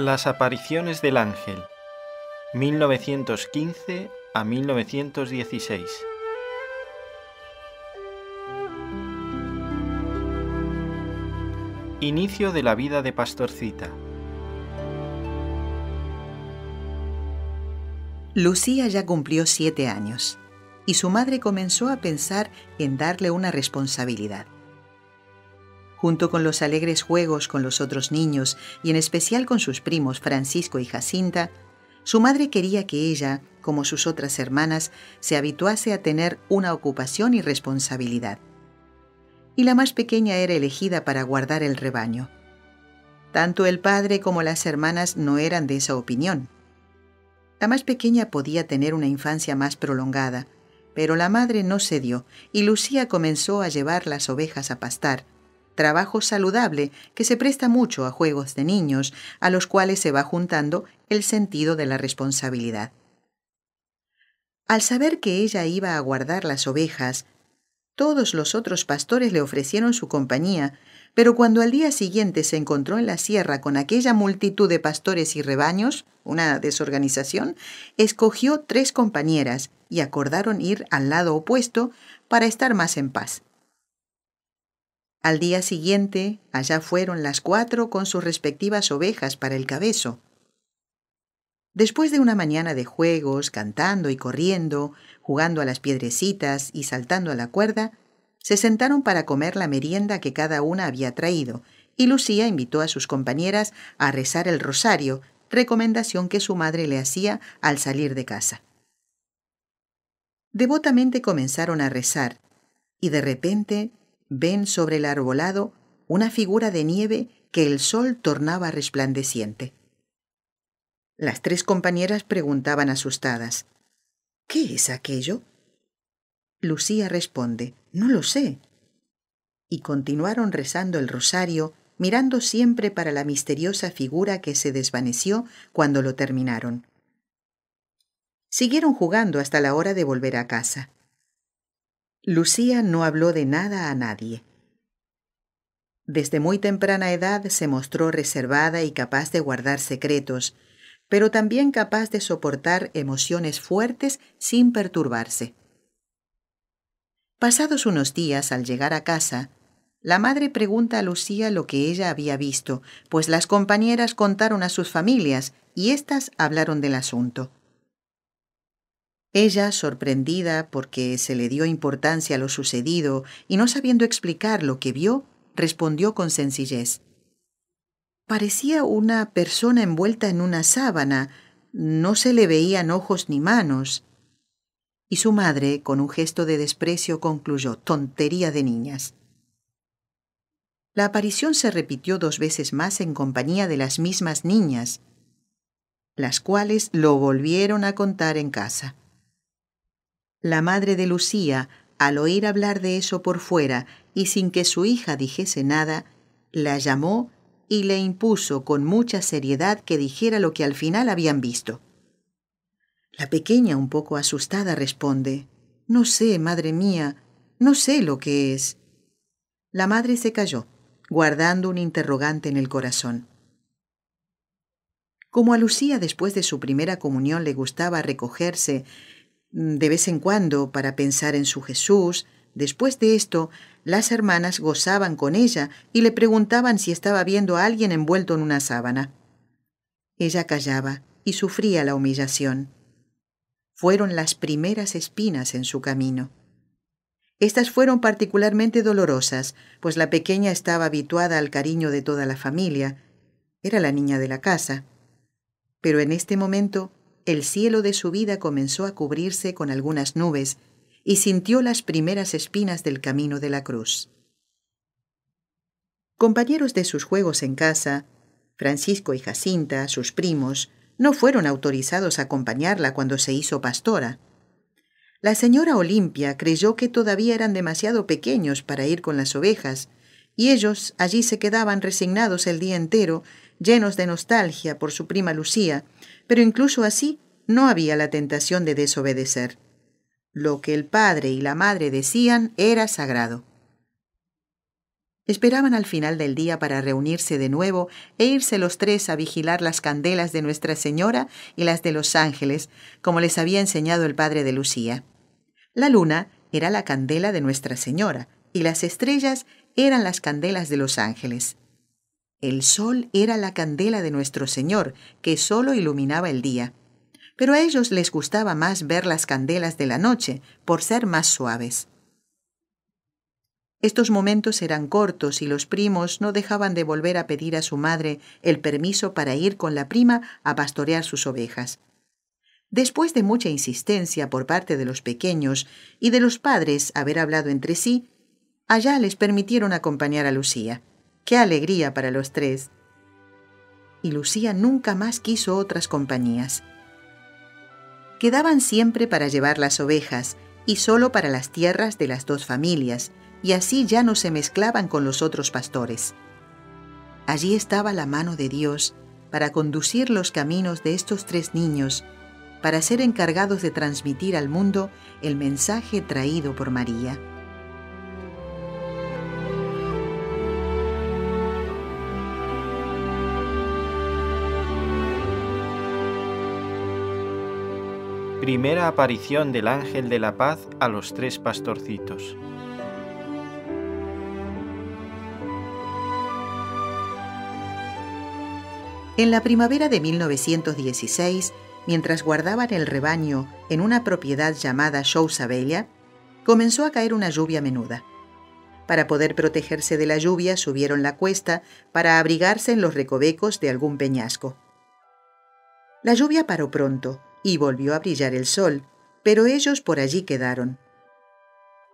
Las apariciones del ángel, 1915 a 1916. Inicio de la vida de Pastorcita. Lucía ya cumplió siete años y su madre comenzó a pensar en darle una responsabilidad junto con los alegres juegos con los otros niños y en especial con sus primos Francisco y Jacinta, su madre quería que ella, como sus otras hermanas, se habituase a tener una ocupación y responsabilidad. Y la más pequeña era elegida para guardar el rebaño. Tanto el padre como las hermanas no eran de esa opinión. La más pequeña podía tener una infancia más prolongada, pero la madre no cedió y Lucía comenzó a llevar las ovejas a pastar, trabajo saludable que se presta mucho a juegos de niños, a los cuales se va juntando el sentido de la responsabilidad. Al saber que ella iba a guardar las ovejas, todos los otros pastores le ofrecieron su compañía, pero cuando al día siguiente se encontró en la sierra con aquella multitud de pastores y rebaños, una desorganización, escogió tres compañeras y acordaron ir al lado opuesto para estar más en paz. Al día siguiente, allá fueron las cuatro con sus respectivas ovejas para el cabezo. Después de una mañana de juegos, cantando y corriendo, jugando a las piedrecitas y saltando a la cuerda, se sentaron para comer la merienda que cada una había traído, y Lucía invitó a sus compañeras a rezar el rosario, recomendación que su madre le hacía al salir de casa. Devotamente comenzaron a rezar, y de repente ven sobre el arbolado una figura de nieve que el sol tornaba resplandeciente. Las tres compañeras preguntaban asustadas, ¿Qué es aquello? Lucía responde, No lo sé. Y continuaron rezando el rosario, mirando siempre para la misteriosa figura que se desvaneció cuando lo terminaron. Siguieron jugando hasta la hora de volver a casa. Lucía no habló de nada a nadie. Desde muy temprana edad se mostró reservada y capaz de guardar secretos, pero también capaz de soportar emociones fuertes sin perturbarse. Pasados unos días, al llegar a casa, la madre pregunta a Lucía lo que ella había visto, pues las compañeras contaron a sus familias y éstas hablaron del asunto. Ella, sorprendida porque se le dio importancia a lo sucedido y no sabiendo explicar lo que vio, respondió con sencillez. Parecía una persona envuelta en una sábana, no se le veían ojos ni manos. Y su madre, con un gesto de desprecio, concluyó, tontería de niñas. La aparición se repitió dos veces más en compañía de las mismas niñas, las cuales lo volvieron a contar en casa. La madre de Lucía, al oír hablar de eso por fuera y sin que su hija dijese nada, la llamó y le impuso con mucha seriedad que dijera lo que al final habían visto. La pequeña, un poco asustada, responde No sé, madre mía, no sé lo que es. La madre se calló, guardando un interrogante en el corazón. Como a Lucía después de su primera comunión le gustaba recogerse Mm, de vez en cuando para pensar en su Jesús. Después de esto, las hermanas gozaban con ella y le preguntaban si estaba viendo a alguien envuelto en una sábana. Ella callaba y sufría la humillación. Fueron las primeras espinas en su camino. Estas fueron particularmente dolorosas, pues la pequeña estaba habituada al cariño de toda la familia. Era la niña de la casa. Pero en este momento el cielo de su vida comenzó a cubrirse con algunas nubes y sintió las primeras espinas del camino de la cruz. Compañeros de sus juegos en casa, Francisco y Jacinta, sus primos, no fueron autorizados a acompañarla cuando se hizo pastora. La señora Olimpia creyó que todavía eran demasiado pequeños para ir con las ovejas, y ellos allí se quedaban resignados el día entero, llenos de nostalgia por su prima Lucía, pero incluso así no había la tentación de desobedecer. Lo que el padre y la madre decían era sagrado. Esperaban al final del día para reunirse de nuevo e irse los tres a vigilar las candelas de Nuestra Señora y las de los ángeles, como les había enseñado el padre de Lucía. La luna era la candela de Nuestra Señora y las estrellas eran las candelas de los ángeles. El sol era la candela de nuestro Señor, que solo iluminaba el día. Pero a ellos les gustaba más ver las candelas de la noche, por ser más suaves. Estos momentos eran cortos y los primos no dejaban de volver a pedir a su madre el permiso para ir con la prima a pastorear sus ovejas. Después de mucha insistencia por parte de los pequeños y de los padres haber hablado entre sí, Allá les permitieron acompañar a Lucía. ¡Qué alegría para los tres! Y Lucía nunca más quiso otras compañías. Quedaban siempre para llevar las ovejas y solo para las tierras de las dos familias, y así ya no se mezclaban con los otros pastores. Allí estaba la mano de Dios para conducir los caminos de estos tres niños, para ser encargados de transmitir al mundo el mensaje traído por María. Primera aparición del ángel de la paz a los tres pastorcitos. En la primavera de 1916, mientras guardaban el rebaño en una propiedad llamada Chousabella, comenzó a caer una lluvia menuda. Para poder protegerse de la lluvia, subieron la cuesta para abrigarse en los recovecos de algún peñasco. La lluvia paró pronto y volvió a brillar el sol, pero ellos por allí quedaron.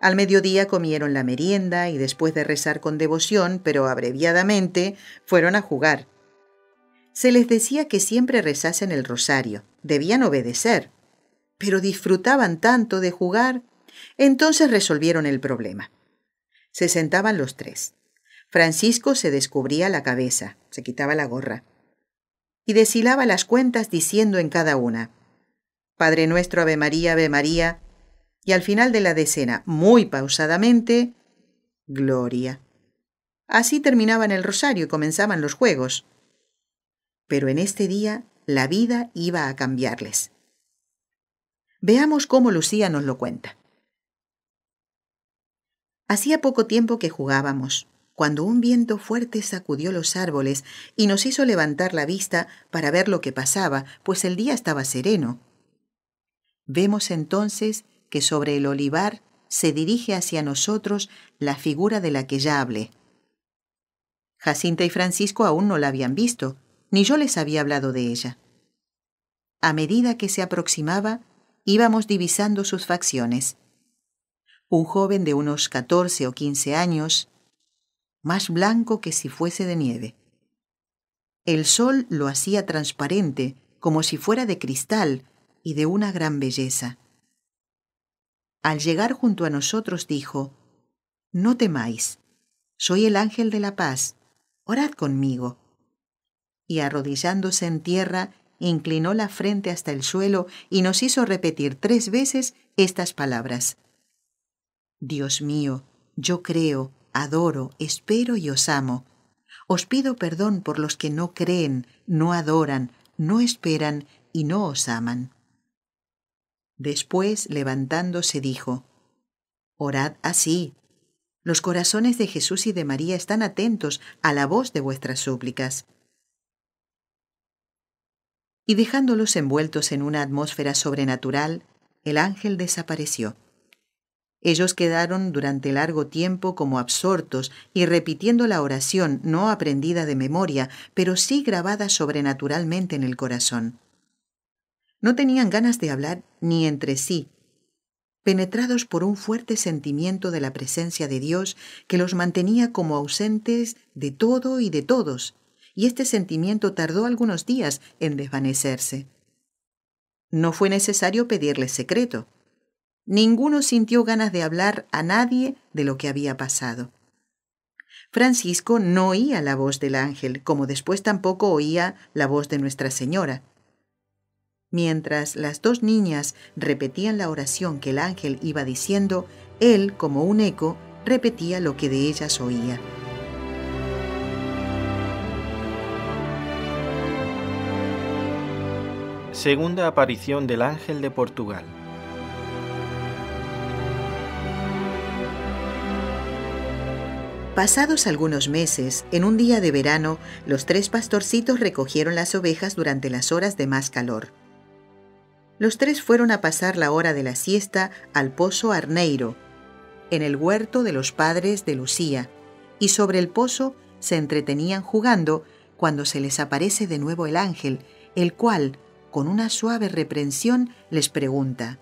Al mediodía comieron la merienda y después de rezar con devoción, pero abreviadamente, fueron a jugar. Se les decía que siempre rezasen el rosario, debían obedecer, pero disfrutaban tanto de jugar, entonces resolvieron el problema. Se sentaban los tres. Francisco se descubría la cabeza, se quitaba la gorra, y deshilaba las cuentas diciendo en cada una, Padre nuestro, Ave María, Ave María, y al final de la decena, muy pausadamente, Gloria. Así terminaban el rosario y comenzaban los juegos. Pero en este día la vida iba a cambiarles. Veamos cómo Lucía nos lo cuenta. Hacía poco tiempo que jugábamos, cuando un viento fuerte sacudió los árboles y nos hizo levantar la vista para ver lo que pasaba, pues el día estaba sereno. Vemos entonces que sobre el olivar se dirige hacia nosotros la figura de la que ya hablé. Jacinta y Francisco aún no la habían visto, ni yo les había hablado de ella. A medida que se aproximaba, íbamos divisando sus facciones. Un joven de unos catorce o quince años, más blanco que si fuese de nieve. El sol lo hacía transparente, como si fuera de cristal, y de una gran belleza. Al llegar junto a nosotros dijo, No temáis, soy el ángel de la paz, orad conmigo. Y arrodillándose en tierra, inclinó la frente hasta el suelo y nos hizo repetir tres veces estas palabras. Dios mío, yo creo, adoro, espero y os amo. Os pido perdón por los que no creen, no adoran, no esperan y no os aman. Después, levantándose, dijo, Orad así. Los corazones de Jesús y de María están atentos a la voz de vuestras súplicas. Y dejándolos envueltos en una atmósfera sobrenatural, el ángel desapareció. Ellos quedaron durante largo tiempo como absortos y repitiendo la oración no aprendida de memoria, pero sí grabada sobrenaturalmente en el corazón. No tenían ganas de hablar ni entre sí, penetrados por un fuerte sentimiento de la presencia de Dios que los mantenía como ausentes de todo y de todos, y este sentimiento tardó algunos días en desvanecerse. No fue necesario pedirle secreto. Ninguno sintió ganas de hablar a nadie de lo que había pasado. Francisco no oía la voz del ángel, como después tampoco oía la voz de Nuestra Señora. Mientras las dos niñas repetían la oración que el ángel iba diciendo, él, como un eco, repetía lo que de ellas oía. Segunda aparición del ángel de Portugal. Pasados algunos meses, en un día de verano, los tres pastorcitos recogieron las ovejas durante las horas de más calor los tres fueron a pasar la hora de la siesta al pozo Arneiro, en el huerto de los padres de Lucía, y sobre el pozo se entretenían jugando cuando se les aparece de nuevo el ángel, el cual, con una suave reprensión, les pregunta,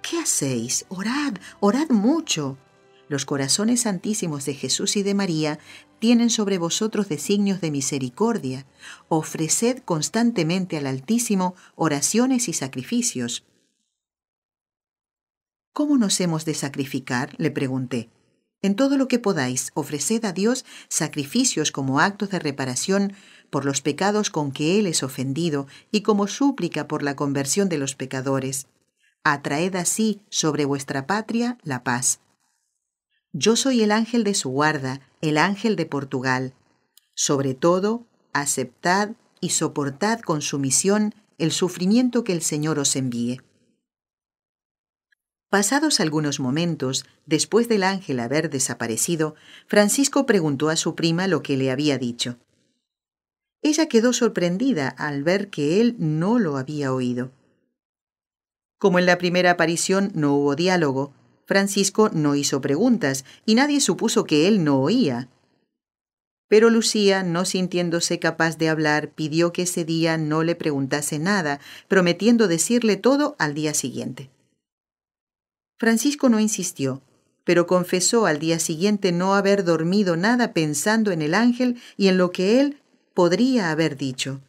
¿Qué hacéis? Orad, orad mucho los corazones santísimos de Jesús y de María tienen sobre vosotros designios de misericordia. Ofreced constantemente al Altísimo oraciones y sacrificios. ¿Cómo nos hemos de sacrificar? le pregunté. En todo lo que podáis, ofreced a Dios sacrificios como actos de reparación por los pecados con que Él es ofendido y como súplica por la conversión de los pecadores. Atraed así sobre vuestra patria la paz. Yo soy el ángel de su guarda, el ángel de Portugal. Sobre todo, aceptad y soportad con sumisión el sufrimiento que el Señor os envíe. Pasados algunos momentos, después del ángel haber desaparecido, Francisco preguntó a su prima lo que le había dicho. Ella quedó sorprendida al ver que él no lo había oído. Como en la primera aparición no hubo diálogo, Francisco no hizo preguntas y nadie supuso que él no oía. Pero Lucía, no sintiéndose capaz de hablar, pidió que ese día no le preguntase nada, prometiendo decirle todo al día siguiente. Francisco no insistió, pero confesó al día siguiente no haber dormido nada pensando en el ángel y en lo que él podría haber dicho.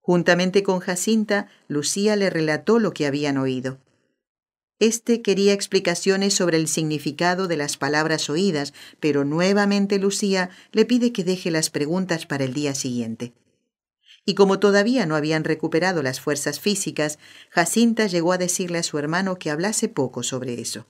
Juntamente con Jacinta, Lucía le relató lo que habían oído. Este quería explicaciones sobre el significado de las palabras oídas, pero nuevamente Lucía le pide que deje las preguntas para el día siguiente. Y como todavía no habían recuperado las fuerzas físicas, Jacinta llegó a decirle a su hermano que hablase poco sobre eso.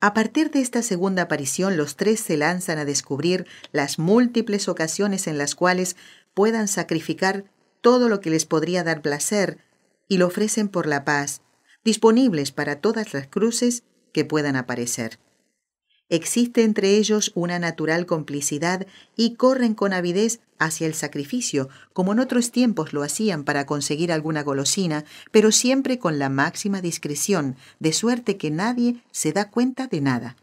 A partir de esta segunda aparición, los tres se lanzan a descubrir las múltiples ocasiones en las cuales puedan sacrificar todo lo que les podría dar placer y lo ofrecen por la paz, disponibles para todas las cruces que puedan aparecer. Existe entre ellos una natural complicidad y corren con avidez hacia el sacrificio, como en otros tiempos lo hacían para conseguir alguna golosina, pero siempre con la máxima discreción, de suerte que nadie se da cuenta de nada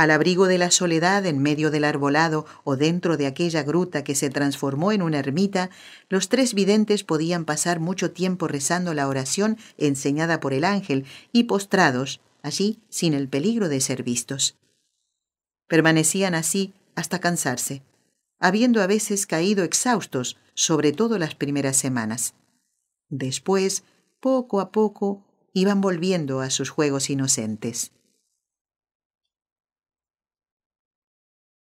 al abrigo de la soledad en medio del arbolado o dentro de aquella gruta que se transformó en una ermita, los tres videntes podían pasar mucho tiempo rezando la oración enseñada por el ángel y postrados, allí sin el peligro de ser vistos. Permanecían así hasta cansarse, habiendo a veces caído exhaustos, sobre todo las primeras semanas. Después, poco a poco, iban volviendo a sus juegos inocentes.